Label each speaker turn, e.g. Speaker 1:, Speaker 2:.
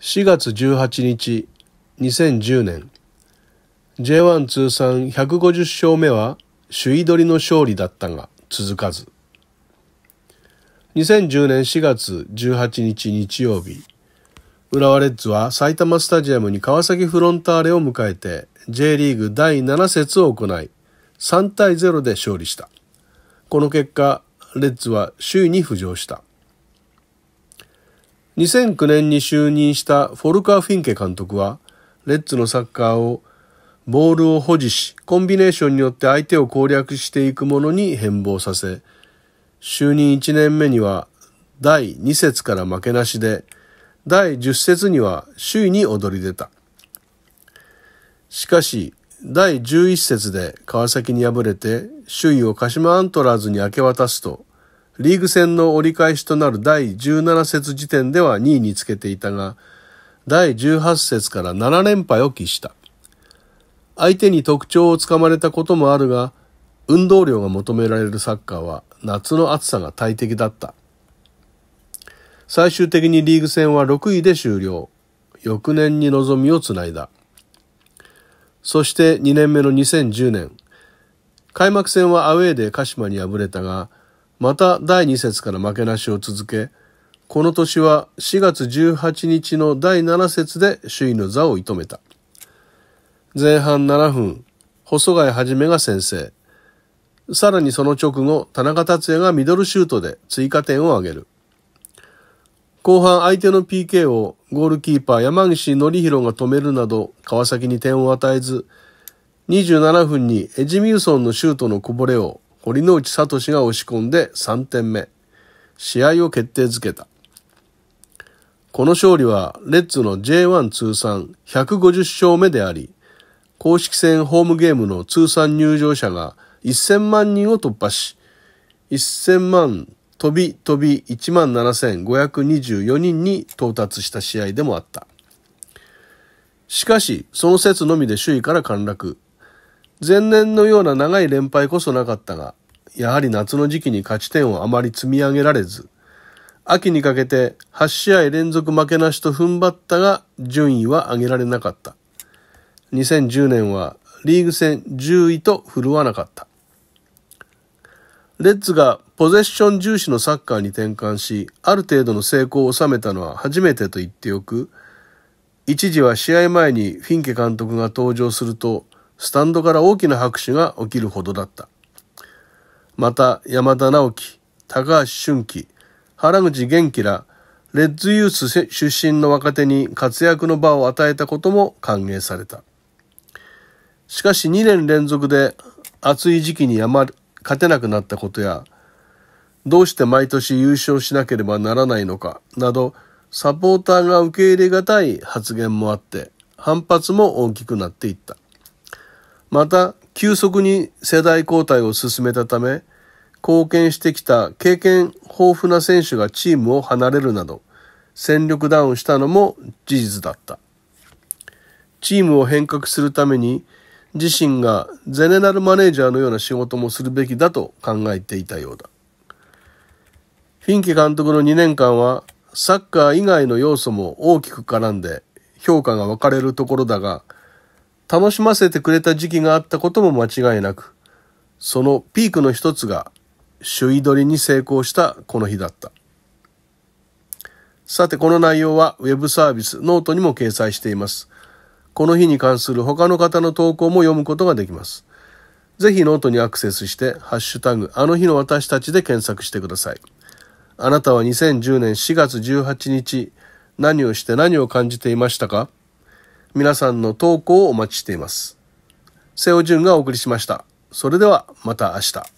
Speaker 1: 4月18日2010年 J1 通算150勝目は首位取りの勝利だったが続かず2010年4月18日日曜日浦和レッズは埼玉スタジアムに川崎フロンターレを迎えて J リーグ第7節を行い3対0で勝利したこの結果レッズは首位に浮上した2009年に就任したフォルカー・フィンケ監督は、レッツのサッカーをボールを保持し、コンビネーションによって相手を攻略していくものに変貌させ、就任1年目には第2節から負けなしで、第10節には首位に躍り出た。しかし、第11節で川崎に敗れて、首位を鹿島アントラーズに明け渡すと、リーグ戦の折り返しとなる第17節時点では2位につけていたが、第18節から7連敗を喫した。相手に特徴をつかまれたこともあるが、運動量が求められるサッカーは夏の暑さが大敵だった。最終的にリーグ戦は6位で終了。翌年に望みをつないだ。そして2年目の2010年、開幕戦はアウェーで鹿島に敗れたが、また第2節から負けなしを続け、この年は4月18日の第7節で首位の座を射止めた。前半7分、細貝はじめが先制。さらにその直後、田中達也がミドルシュートで追加点を挙げる。後半相手の PK をゴールキーパー山岸則弘が止めるなど川崎に点を与えず27分にエジミューソンのシュートのこぼれを堀之内聡が押し込んで3点目。試合を決定づけた。この勝利はレッズの J1 通算150勝目であり、公式戦ホームゲームの通算入場者が1000万人を突破し、1000万飛び飛び17,524人に到達した試合でもあった。しかし、その説のみで首位から陥落。前年のような長い連敗こそなかったが、やはり夏の時期に勝ち点をあまり積み上げられず、秋にかけて8試合連続負けなしと踏ん張ったが、順位は上げられなかった。2010年はリーグ戦10位と振るわなかった。レッズがポゼッション重視のサッカーに転換し、ある程度の成功を収めたのは初めてと言っておく、一時は試合前にフィンケ監督が登場するとスタンドから大きな拍手が起きるほどだった。また、山田直樹、高橋俊樹、原口元気ら、レッズユース出身の若手に活躍の場を与えたことも歓迎された。しかし2年連続で暑い時期に山勝てなくなったことや、どうして毎年優勝しなければならないのかなど、サポーターが受け入れがたい発言もあって、反発も大きくなっていった。また、急速に世代交代を進めたため、貢献してきた経験豊富な選手がチームを離れるなど、戦力ダウンしたのも事実だった。チームを変革するために、自身がゼネラルマネージャーのような仕事もするべきだと考えていたようだ。フィンケ監督の2年間は、サッカー以外の要素も大きく絡んで評価が分かれるところだが、楽しませてくれた時期があったことも間違いなく、そのピークの一つが首位取りに成功したこの日だった。さてこの内容は web サービスノートにも掲載しています。この日に関する他の方の投稿も読むことができます。ぜひノートにアクセスして、ハッシュタグ、あの日の私たちで検索してください。あなたは2010年4月18日、何をして何を感じていましたか皆さんの投稿をお待ちしています。瀬尾淳がお送りしました。それではまた明日。